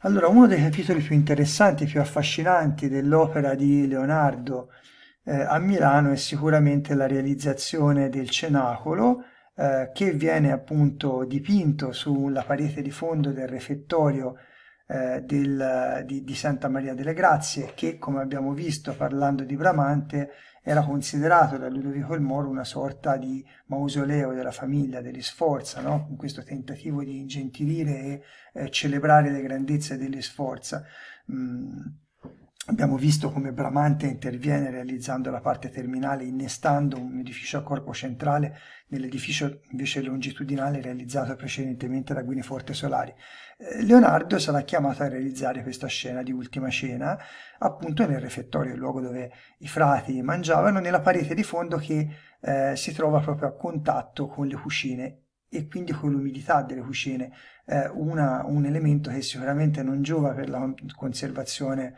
Allora, uno dei capitoli più interessanti, più affascinanti dell'opera di Leonardo eh, a Milano è sicuramente la realizzazione del cenacolo eh, che viene appunto dipinto sulla parete di fondo del refettorio eh, del, di, di Santa Maria delle Grazie che, come abbiamo visto parlando di Bramante, era considerato da Ludovico il Moro una sorta di mausoleo della famiglia degli Sforza, no? con questo tentativo di ingentilire e eh, celebrare le grandezze delle Sforza. Mm Abbiamo visto come Bramante interviene realizzando la parte terminale innestando un edificio a corpo centrale nell'edificio invece longitudinale realizzato precedentemente da Guineforte Solari. Eh, Leonardo sarà chiamato a realizzare questa scena di ultima cena appunto nel refettorio, il luogo dove i frati mangiavano, nella parete di fondo che eh, si trova proprio a contatto con le cucine e quindi con l'umidità delle cucine, eh, una, un elemento che sicuramente non giova per la conservazione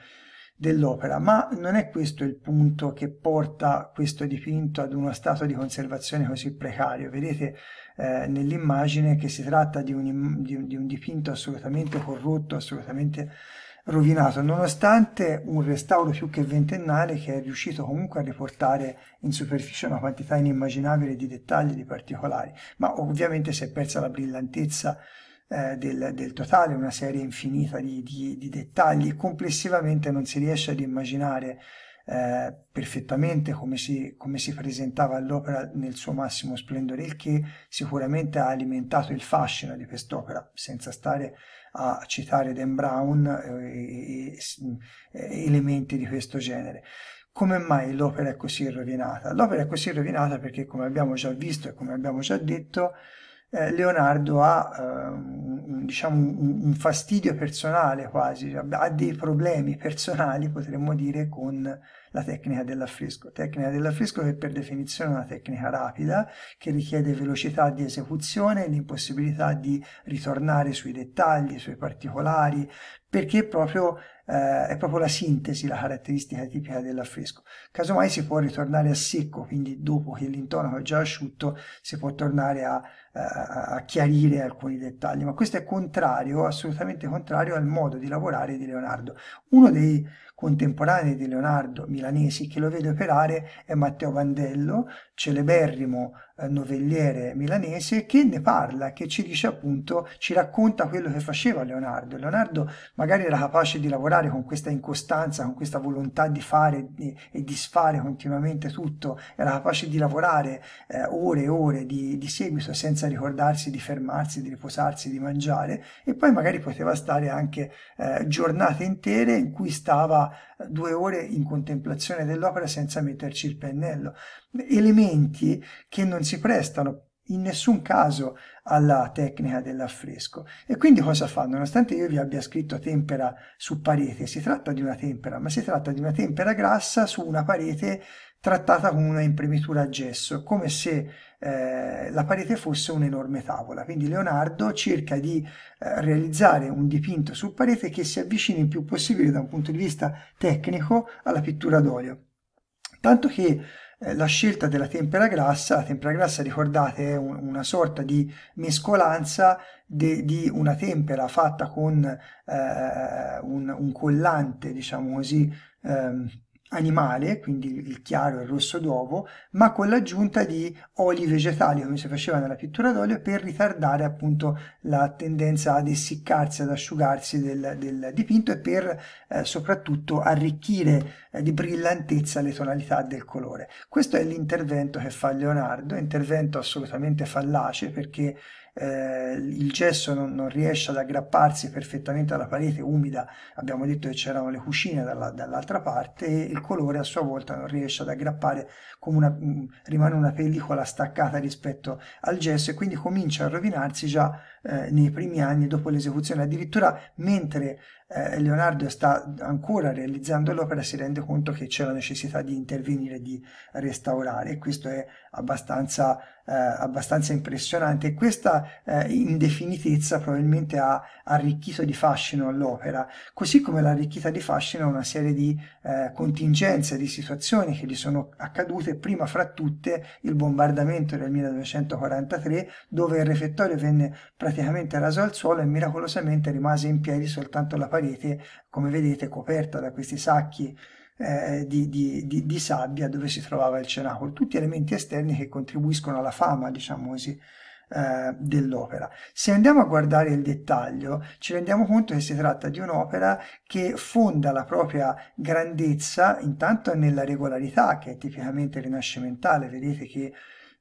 dell'opera, ma non è questo il punto che porta questo dipinto ad uno stato di conservazione così precario. Vedete eh, nell'immagine che si tratta di un, di, di un dipinto assolutamente corrotto, assolutamente rovinato, nonostante un restauro più che ventennale che è riuscito comunque a riportare in superficie una quantità inimmaginabile di dettagli, di particolari, ma ovviamente si è persa la brillantezza eh, del, del, totale, una serie infinita di, di, di, dettagli. Complessivamente non si riesce ad immaginare eh, perfettamente come si, come si presentava l'opera nel suo massimo splendore, il che sicuramente ha alimentato il fascino di quest'opera, senza stare a citare Dan Brown eh, e, e, e elementi di questo genere come mai l'opera è così rovinata? L'opera è così rovinata perché, come abbiamo già visto e come abbiamo già detto, eh, Leonardo ha eh, un, diciamo, un, un, fastidio personale quasi, ha dei problemi personali potremmo dire con la tecnica dell'affresco. Tecnica dell'affresco che per definizione è una tecnica rapida che richiede velocità di esecuzione l'impossibilità di ritornare sui dettagli, sui particolari, perché proprio eh, è proprio la sintesi, la caratteristica tipica dell'affresco. Casomai si può ritornare a secco, quindi dopo che l'intonaco è già asciutto si può tornare a, a, a chiarire alcuni dettagli, ma questo è contrario, assolutamente contrario al modo di lavorare di Leonardo. Uno dei contemporanei di Leonardo milanesi che lo vede operare è Matteo Vandello, celeberrimo novelliere milanese che ne parla, che ci dice appunto, ci racconta quello che faceva Leonardo. Leonardo magari era capace di lavorare con questa incostanza, con questa volontà di fare e disfare continuamente tutto, era capace di lavorare eh, ore e ore di, di seguito senza ricordarsi di fermarsi, di riposarsi, di mangiare e poi magari poteva stare anche eh, giornate intere in cui stava eh, due ore in contemplazione dell'opera senza metterci il pennello. Elementi che non si prestano in nessun caso alla tecnica dell'affresco. E quindi cosa fanno? Nonostante io vi abbia scritto tempera su parete, si tratta di una tempera, ma si tratta di una tempera grassa su una parete trattata con una imprimitura a gesso, come se eh, la parete fosse un'enorme tavola. Quindi Leonardo cerca di eh, realizzare un dipinto su parete che si avvicini il più possibile da un punto di vista tecnico alla pittura d'olio. Tanto che eh, la scelta della tempera grassa, la tempera grassa ricordate è un, una sorta di mescolanza de, di una tempera fatta con eh, un, un, collante, diciamo così, ehm, animale, quindi il chiaro e il rosso d'uovo, ma con l'aggiunta di oli vegetali, come si faceva nella pittura d'olio, per ritardare appunto la tendenza ad essiccarsi, ad asciugarsi del, del dipinto e per eh, soprattutto arricchire eh, di brillantezza le tonalità del colore. Questo è l'intervento che fa Leonardo, intervento assolutamente fallace perché eh, il gesso non, non, riesce ad aggrapparsi perfettamente alla parete umida, abbiamo detto che c'erano le cuscine dalla, dall'altra parte, e il colore a sua volta non riesce ad aggrappare, come una, mh, mm, rimane una pellicola staccata rispetto al gesso e quindi comincia a rovinarsi già eh, nei primi anni dopo l'esecuzione. Addirittura mentre eh, Leonardo sta ancora realizzando l'opera si rende conto che c'è la necessità di intervenire, di restaurare e questo è abbastanza, eh, abbastanza impressionante. Questa eh, indefinitezza probabilmente ha arricchito di fascino l'opera, così come l'ha arricchita di fascino una serie di eh, contingenze, di situazioni che gli sono accadute, prima fra tutte il bombardamento del 1943 dove il refettorio venne praticamente praticamente raso al suolo e miracolosamente rimase in piedi soltanto la parete, come vedete, coperta da questi sacchi eh, di, di, di, di, sabbia dove si trovava il cenacolo. Tutti elementi esterni che contribuiscono alla fama, diciamo così, eh, dell'opera. Se andiamo a guardare il dettaglio ci rendiamo conto che si tratta di un'opera che fonda la propria grandezza intanto nella regolarità che è tipicamente rinascimentale, vedete che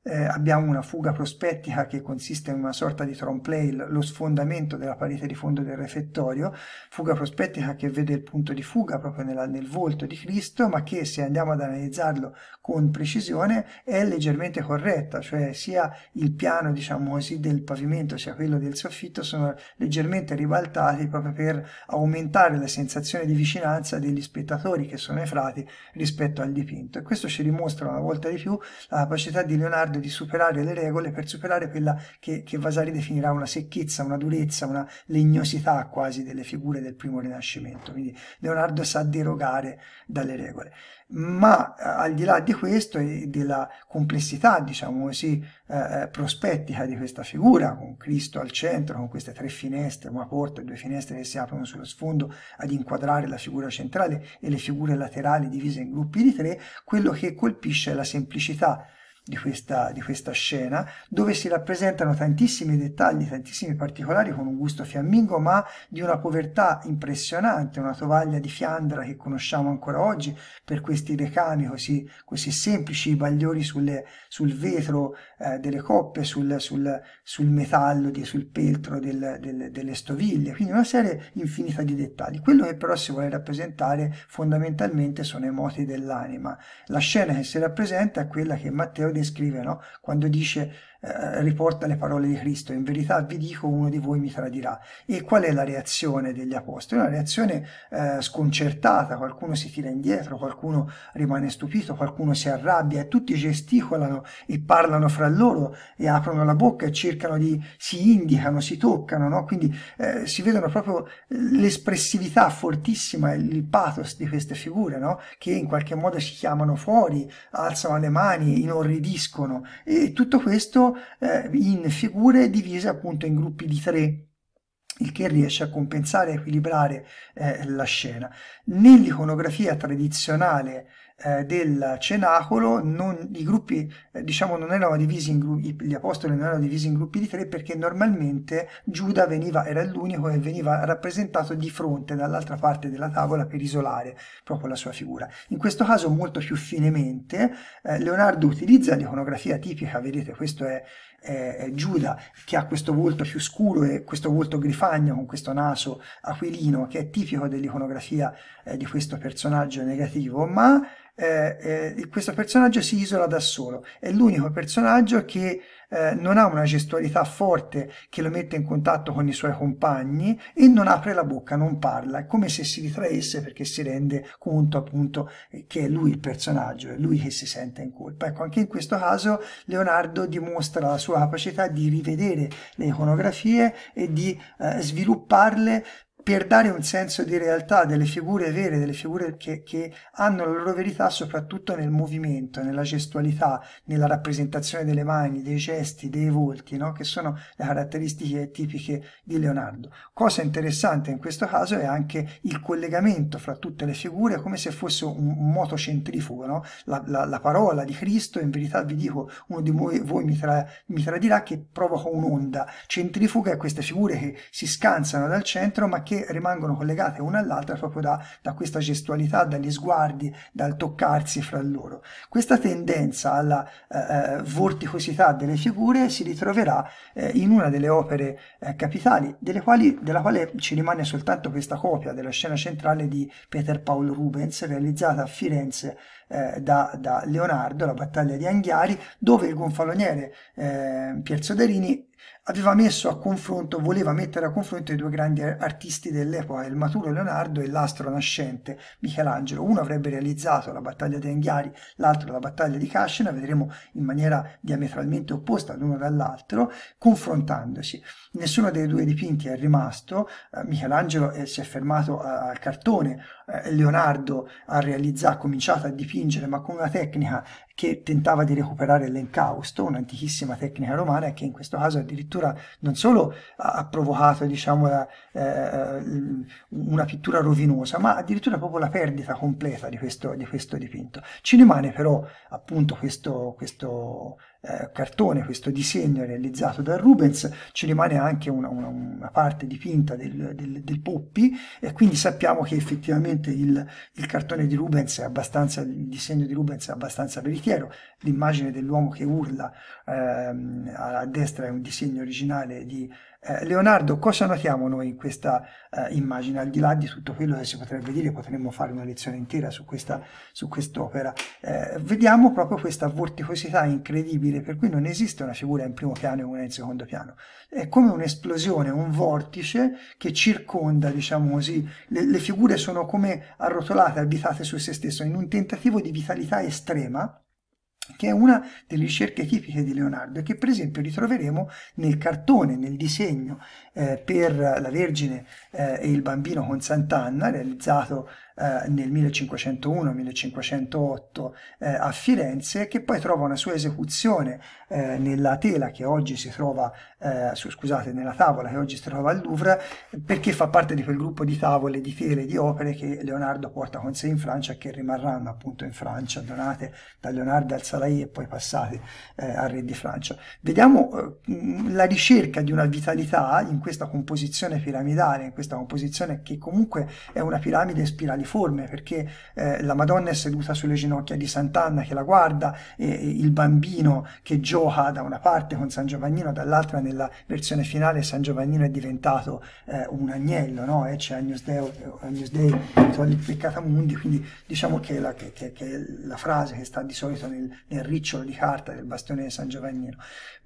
eh, abbiamo una fuga prospettica che consiste in una sorta di trompe lo sfondamento della parete di fondo del refettorio, fuga prospettica che vede il punto di fuga proprio nella, nel volto di Cristo, ma che se andiamo ad analizzarlo con precisione è leggermente corretta, cioè sia il piano diciamo così del pavimento sia quello del soffitto sono leggermente ribaltati proprio per aumentare la sensazione di vicinanza degli spettatori che sono i frati rispetto al dipinto e questo ci dimostra una volta di più la capacità di Leonardo grado di superare le regole per superare quella che, che Vasari definirà una secchezza, una durezza, una legnosità quasi delle figure del primo Rinascimento. Quindi Leonardo sa derogare dalle regole. Ma eh, al di là di questo e della complessità, diciamo così, eh, eh, prospettica di questa figura, con Cristo al centro, con queste tre finestre, una porta e due finestre che si aprono sullo sfondo ad inquadrare la figura centrale e le figure laterali divise in gruppi di tre, quello che colpisce è la semplicità di questa, di questa scena, dove si rappresentano tantissimi dettagli, tantissimi particolari con un gusto fiammingo, ma di una povertà impressionante, una tovaglia di Fiandra che conosciamo ancora oggi per questi decami così, così semplici, i bagliori sulle, sul vetro eh, delle coppe, sul, sul, sul metallo, di, sul peltro del, del, delle stoviglie, quindi una serie infinita di dettagli. Quello che però si vuole rappresentare fondamentalmente sono i moti dell'anima. La scena che si rappresenta è quella che Matteo descrive, no? quando dice eh, riporta le parole di Cristo, in verità vi dico uno di voi mi tradirà. E qual è la reazione degli apostoli? Una reazione eh, sconcertata, qualcuno si tira indietro, qualcuno rimane stupito, qualcuno si arrabbia e tutti gesticolano e parlano fra loro e aprono la bocca e cercano di, si indicano, si toccano, no? quindi eh, si vedono proprio l'espressività fortissima, il pathos di queste figure no? che in qualche modo si chiamano fuori, alzano le mani, inorridiscono e tutto questo eh, in figure divise appunto in gruppi di tre il che riesce a compensare e equilibrare eh, la scena. Nell'iconografia tradizionale eh, del cenacolo non, i gruppi eh, diciamo non erano divisi in gruppi gli apostoli non erano divisi in gruppi di tre perché normalmente Giuda veniva, era l'unico che veniva rappresentato di fronte dall'altra parte della tavola per isolare proprio la sua figura in questo caso molto più finemente eh, Leonardo utilizza l'iconografia tipica vedete questo è eh, Giuda che ha questo volto più scuro e questo volto grifagno con questo naso aquilino che è tipico dell'iconografia eh, di questo personaggio negativo, ma eh, eh, questo personaggio si isola da solo, è l'unico personaggio che eh, non ha una gestualità forte che lo mette in contatto con i suoi compagni e non apre la bocca, non parla, è come se si ritraesse perché si rende conto appunto eh, che è lui il personaggio, è lui che si sente in colpa. Ecco, anche in questo caso Leonardo dimostra la sua capacità di rivedere le iconografie e di eh, svilupparle per dare un senso di realtà delle figure vere, delle figure che, che hanno la loro verità soprattutto nel movimento, nella gestualità, nella rappresentazione delle mani, dei gesti, dei volti, no? che sono le caratteristiche tipiche di Leonardo. Cosa interessante in questo caso è anche il collegamento fra tutte le figure come se fosse un, un centrifugo, no? la, la, la, parola di Cristo, in verità vi dico, uno di voi, voi mi, tra, mi tradirà che provoca un'onda centrifuga e queste figure che si scansano dal centro ma che che rimangono collegate una all'altra proprio da, da questa gestualità, dagli sguardi, dal toccarsi fra loro. Questa tendenza alla eh, eh vorticosità delle figure si ritroverà eh, in una delle opere eh, capitali, quali, della quale ci rimane soltanto questa copia della scena centrale di Peter Paul Rubens, realizzata a Firenze eh, da, da, Leonardo, la battaglia di Anghiari, dove il gonfaloniere eh, Pier Soderini aveva messo a confronto, voleva mettere a confronto i due grandi artisti dell'epoca, il maturo Leonardo e l'astro nascente Michelangelo. Uno avrebbe realizzato la battaglia di Anghiari, l'altro la battaglia di Cascina, vedremo in maniera diametralmente opposta l'uno dall'altro, confrontandosi. Nessuno dei due dipinti è rimasto, eh, Michelangelo eh, si è fermato eh, al cartone eh, Leonardo ha realizzato, cominciato a dipingere ma con una tecnica che tentava di recuperare l'encausto, un'antichissima tecnica romana che in questo caso addirittura non solo ha, ha provocato diciamo, la, eh, una pittura rovinosa, ma addirittura proprio la perdita completa di questo, di questo dipinto. Ci rimane però appunto questo, questo eh, cartone, questo disegno realizzato da Rubens, ci rimane anche una, una, una parte dipinta del, del, del, Poppi e quindi sappiamo che effettivamente il, il, cartone di Rubens è abbastanza, il disegno di Rubens è abbastanza veritiero, l'immagine dell'uomo che urla ehm, a destra è un disegno originale di eh, Leonardo, cosa notiamo noi in questa eh, immagine? Al di là di tutto quello che si potrebbe dire, potremmo fare una lezione intera su, questa, su quest'opera. Eh, vediamo proprio questa vorticosità incredibile, per cui non esiste una figura in primo piano e una in secondo piano. È come un'esplosione, un vortice che circonda, diciamo così, le, le figure sono come arrotolate, abitate su se stesso, in un tentativo di vitalità estrema che è una delle ricerche tipiche di Leonardo e che per esempio ritroveremo nel cartone, nel disegno eh, per la Vergine eh, e il bambino con Sant'Anna, realizzato eh, nel 1501-1508 eh, a Firenze, che poi trova una sua esecuzione eh, nella tela che oggi si trova, eh, su, scusate, nella tavola che oggi si trova al Louvre, perché fa parte di quel gruppo di tavole, di tele, di opere che Leonardo porta con sé in Francia e che rimarranno appunto in Francia, donate da Leonardo al Salai e poi passate eh, al re di Francia. Vediamo la ricerca di una vitalità in questa composizione piramidale, in questa composizione che comunque è una piramide spirale forme, perché eh, la Madonna è seduta sulle ginocchia di Sant'Anna che la guarda, e, e il bambino che gioca da una parte con San Giovannino, dall'altra nella versione finale San Giovannino è diventato eh, un agnello, no? e eh, c'è Agnus Deo, Agnus Dei, togli il peccato mundi, quindi diciamo che, la, che, che, che la frase che sta di solito nel, nel, ricciolo di carta del bastione di San Giovannino.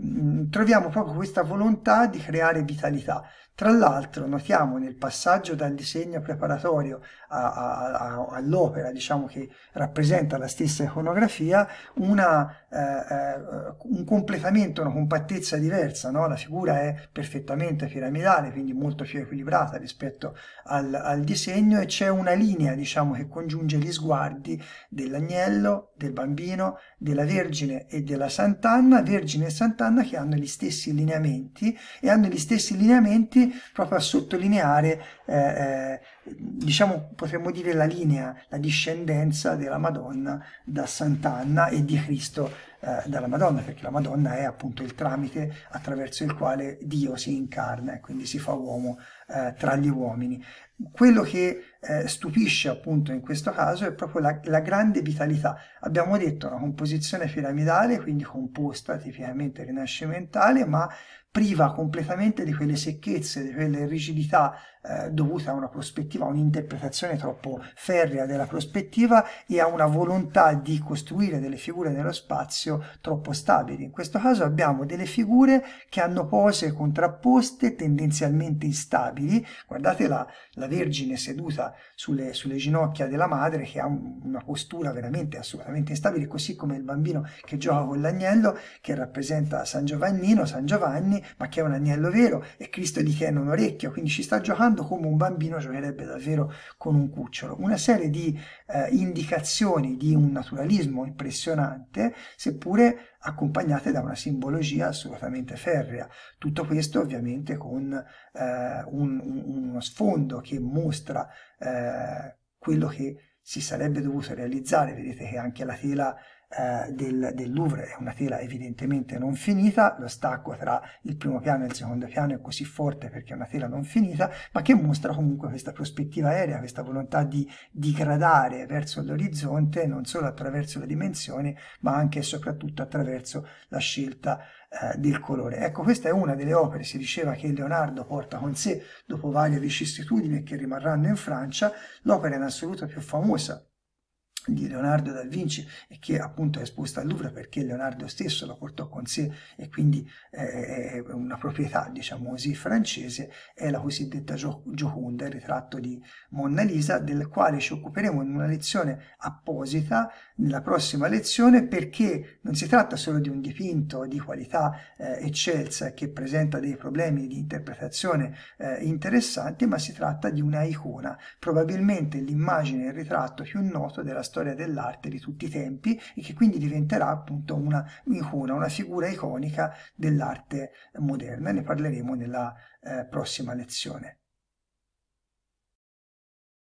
Mm, troviamo proprio questa volontà di creare vitalità. Tra l'altro notiamo nel passaggio dal disegno preparatorio all'opera, diciamo che rappresenta la stessa iconografia, una, eh, eh, un completamento, una compattezza diversa, no? la figura è perfettamente piramidale, quindi molto più equilibrata rispetto al, al disegno e c'è una linea diciamo, che congiunge gli sguardi dell'agnello, del bambino, della Vergine e della Sant'Anna, Vergine e Sant'Anna che hanno gli stessi lineamenti e hanno gli stessi lineamenti proprio a sottolineare eh, eh diciamo potremmo dire la linea, la discendenza della Madonna da Sant'Anna e di Cristo eh, dalla Madonna, perché la Madonna è appunto il tramite attraverso il quale Dio si incarna e quindi si fa uomo eh, tra gli uomini. Quello che eh, stupisce appunto in questo caso è proprio la, la grande vitalità. Abbiamo detto una composizione piramidale, quindi composta tipicamente rinascimentale, ma priva completamente di quelle secchezze, di quelle rigidità eh, dovute a una prospettiva, a un'interpretazione troppo ferrea della prospettiva e a una volontà di costruire delle figure nello spazio spazio troppo stabili. In questo caso abbiamo delle figure che hanno pose contrapposte tendenzialmente instabili. Guardate la, la Vergine seduta sulle, sulle, ginocchia della madre che ha un, una postura veramente assolutamente instabile, così come il bambino che gioca con l'agnello che rappresenta San Giovannino, San Giovanni, ma che è un agnello vero e Cristo gli tiene un orecchio, quindi ci sta giocando come un bambino giocherebbe davvero con un cucciolo. Una serie di eh, indicazioni di un naturalismo impressionante, se seppure accompagnate da una simbologia assolutamente ferrea. Tutto questo ovviamente con eh, un, un, uno sfondo che mostra eh, quello che si sarebbe dovuto realizzare, vedete che anche la tela eh, del, del, Louvre è una tela evidentemente non finita, lo stacco tra il primo piano e il secondo piano è così forte perché è una tela non finita, ma che mostra comunque questa prospettiva aerea, questa volontà di digradare verso l'orizzonte non solo attraverso le dimensioni, ma anche e soprattutto attraverso la scelta eh, del colore. Ecco, questa è una delle opere, si diceva che Leonardo porta con sé dopo varie vicissitudini che rimarranno in Francia, l'opera in assoluto più famosa di Leonardo da Vinci e che appunto è esposta al Louvre perché Leonardo stesso la portò con sé e quindi è una proprietà diciamo così francese è la cosiddetta Gioconda, il ritratto di Mona Lisa del quale ci occuperemo in una lezione apposita nella prossima lezione perché non si tratta solo di un dipinto di qualità eh, eccelsa che presenta dei problemi di interpretazione eh, interessanti ma si tratta di una icona probabilmente l'immagine il ritratto più noto della storia storia dell'arte di tutti i tempi e che quindi diventerà appunto una icona, una figura iconica dell'arte moderna. Ne parleremo nella eh, prossima lezione.